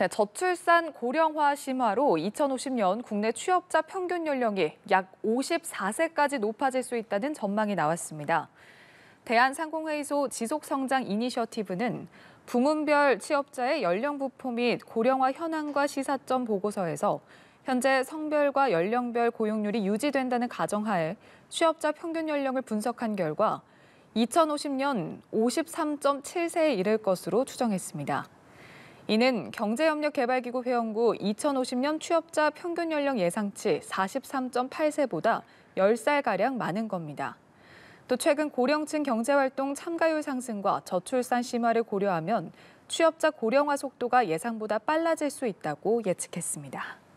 네, 저출산 고령화 심화로 2050년 국내 취업자 평균 연령이 약 54세까지 높아질 수 있다는 전망이 나왔습니다. 대한상공회의소 지속성장 이니셔티브는 부문별 취업자의 연령부포 및 고령화 현황과 시사점 보고서에서 현재 성별과 연령별 고용률이 유지된다는 가정하에 취업자 평균 연령을 분석한 결과 2050년 53.7세에 이를 것으로 추정했습니다. 이는 경제협력개발기구 회원국 2050년 취업자 평균 연령 예상치 43.8세보다 10살가량 많은 겁니다. 또 최근 고령층 경제활동 참가율 상승과 저출산 심화를 고려하면 취업자 고령화 속도가 예상보다 빨라질 수 있다고 예측했습니다.